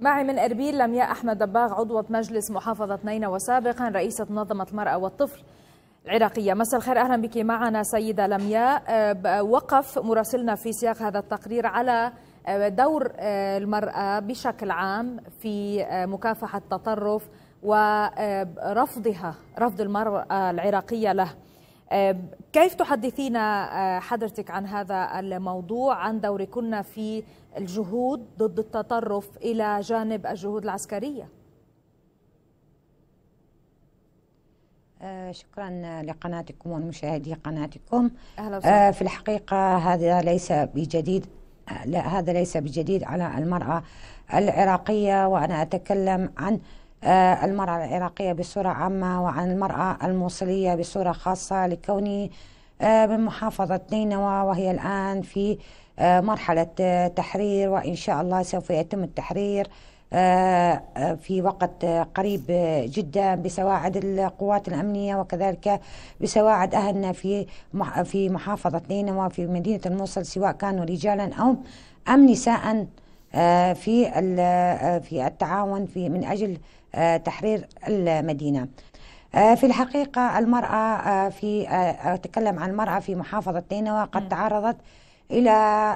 معي من اربيل لمياء احمد دباغ عضوه مجلس محافظه نينوى وسابقا رئيسه منظمه المراه والطفل العراقيه مساء الخير اهلا بك معنا سيده لمياء وقف مراسلنا في سياق هذا التقرير على دور المراه بشكل عام في مكافحه التطرف ورفضها رفض المراه العراقيه له آه، كيف تحدثينا آه، حضرتك عن هذا الموضوع عن دوركن في الجهود ضد التطرف إلى جانب الجهود العسكرية آه، شكرا لقناتكم ومشاهدي قناتكم أهلا في الحقيقة هذا ليس بجديد لا هذا ليس بجديد على المرأة العراقية وأنا أتكلم عن آه، المرأة العراقية بصورة عامة وعن المرأة الموصلية بصورة خاصة لكوني آه، من محافظة نينوى وهي الآن في آه، مرحلة تحرير وإن شاء الله سوف يتم التحرير في وقت قريب جدا بسواعد القوات الأمنية وكذلك بسواعد أهلنا في في محافظة نينوى في مدينة الموصل سواء كانوا رجالا أو أم نساء في في التعاون في من أجل آه، تحرير المدينة آه، في الحقيقة المرأة آه، في أتكلم عن المرأة في محافظة نينوى قد تعرضت إلى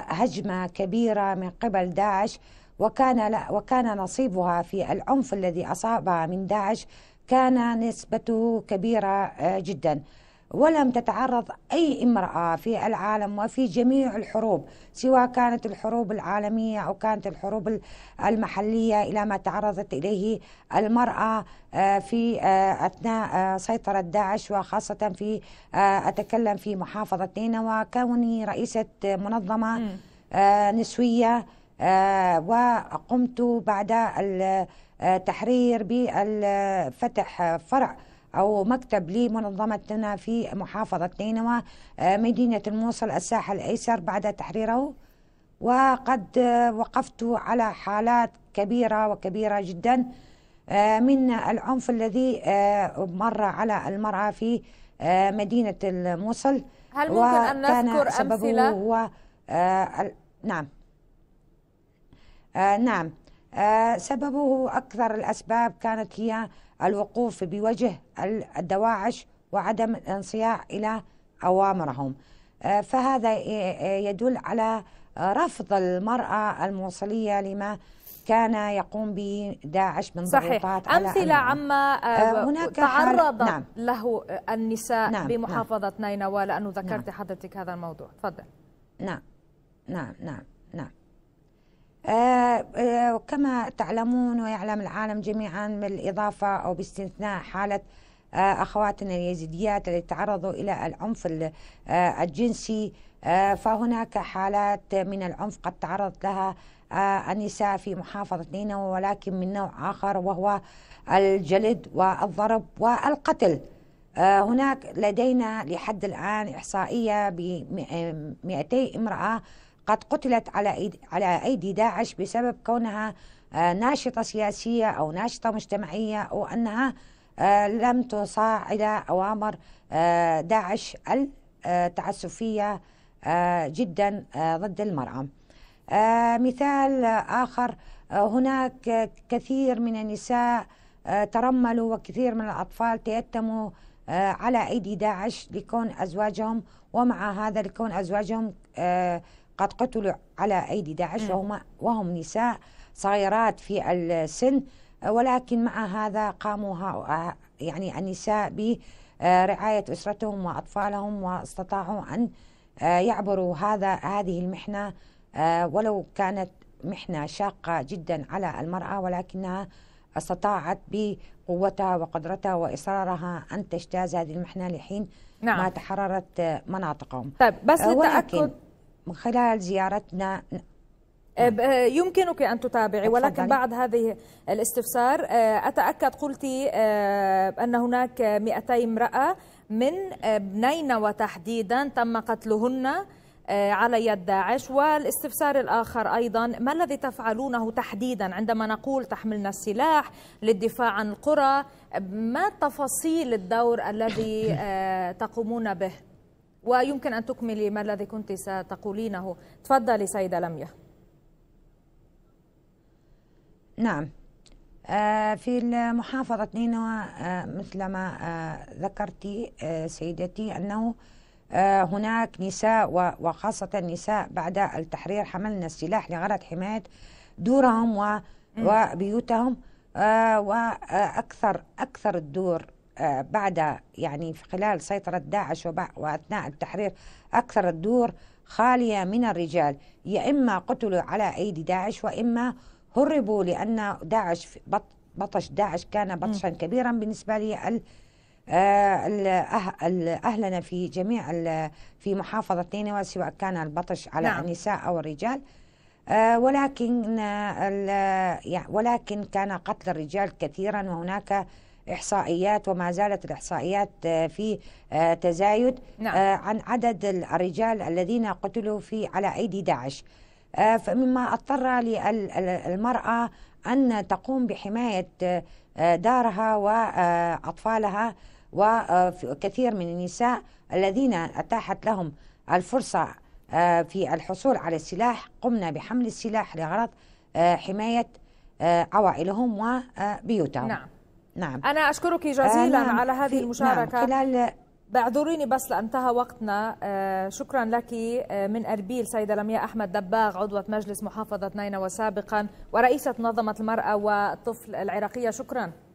هجمة كبيرة من قبل داعش وكان لا وكان نصيبها في العنف الذي أصابها من داعش كان نسبته كبيرة جدا ولم تتعرض أي امرأة في العالم وفي جميع الحروب سواء كانت الحروب العالمية أو كانت الحروب المحلية إلى ما تعرضت إليه المرأة آه، في آه، أثناء آه، سيطرة داعش وخاصة في أتكلم في محافظة نينوى كوني رئيسة منظمة نسوية وقمت بعد التحرير بفتح فرع أو مكتب لمنظمتنا في محافظة نينوى آه، مدينة الموصل الساحل الأيسر بعد تحريره وقد آه، وقفت على حالات كبيرة وكبيرة جدا آه، من العنف الذي مر على المرأة في مدينة الموصل هل ممكن أن نذكر أمثلة؟ هو نعم نعم آه، سببه أكثر الأسباب كانت هي الوقوف بوجه الدواعش وعدم الانصياع إلى أوامرهم آه، فهذا آه، يدل على رفض المرأة الموصلية لما كان يقوم به داعش من صحيح. ضغوطات أمثلة عما هناك تعرض نعم. له النساء نعم. نعم. بمحافظة نعم. نينوى لأنه ذكرت نعم. حضرتك هذا الموضوع تفضل نعم نعم نعم نعم آه، آه، كما تعلمون ويعلم العالم جميعا بالإضافة أو باستثناء حالة آه، أخواتنا اليزيديات التي تعرضوا إلى العنف الجنسي فهناك حالات من العنف قد تعرضت لها النساء في محافظة نينوى ولكن من نوع آخر وهو الجلد والضرب والقتل هناك لدينا لحد الآن إحصائية ب 200 امرأة قد قتلت على على ايدي داعش بسبب كونها آه، ناشطه سياسيه او ناشطه مجتمعيه او انها آه، لم تصاع الى اوامر آه، داعش التعسفيه جدا ضد المراه. مثال اخر هناك كثير من النساء ترملوا وكثير من الاطفال تيتموا على ايدي داعش لكون ازواجهم ومع هذا لكون ازواجهم قد قتلوا على أيدي داعش وهم, وهم نساء صغيرات في السن ولكن مع هذا قاموا يعني النساء برعاية آه، أسرتهم وأطفالهم واستطاعوا أن آه، يعبروا هذا هذه المحنة آه، ولو كانت محنة شاقة جدا على المرأة ولكنها استطاعت بقوتها وقدرتها وإصرارها أن تجتاز هذه المحنة لحين نعم. ما تحررت مناطقهم طيب بس للتأكد من خلال زيارتنا أه، أه، يمكنك أن تتابعي ولكن بعد هذه الاستفسار أه، أتأكد قلتي أن هناك 200 امرأة من نينوى تحديدا تم قتلهن على يد داعش والاستفسار الآخر أيضا ما الذي تفعلونه تحديدا عندما نقول تحملنا السلاح للدفاع عن القرى ما تفاصيل الدور الذي تقومون به؟ ويمكن أن تكملي ما الذي كنت ستقولينه تفضلي سيدة لميا نعم آه، في محافظة نينوى آه، مثل ما آه، ذكرتي سيدتي أنه هناك نساء وخاصة نساء بعد التحرير حملنا السلاح لغرض حماية دورهم وبيوتهم وأكثر أكثر الدور آه، بعد يعني في خلال سيطرة داعش وأثناء التحرير أكثر الدور خالية من الرجال يا إما قتلوا على أيدي داعش وإما هربوا لأن داعش بطش داعش كان بطشا كبيرا بالنسبة لي آه، أه- أهلنا في جميع في محافظة نينوى سواء كان البطش على نعم. النساء أو الرجال ولكن ولكن كان قتل الرجال كثيرا وهناك إحصائيات وما زالت الإحصائيات آه، في آه، تزايد نعم. آه، عن عدد الرجال الذين قتلوا في على أيدي داعش فمما اضطر للمرأة أن تقوم بحماية دارها وأطفالها وكثير من النساء الذين أتاحت لهم الفرصة في الحصول على السلاح قمنا بحمل السلاح لغرض حماية عوائلهم وبيوتهم نعم. نعم أنا أشكرك آه، جزيلا آه نعم على هذه نعم. المشاركة نعم خلال بعذريني بس لانتهى وقتنا آه، شكرا لك آه، من اربيل سيده لمياء احمد دباغ عضوه مجلس محافظه نينوى سابقا ورئيسه منظمه المراه والطفل العراقيه شكرا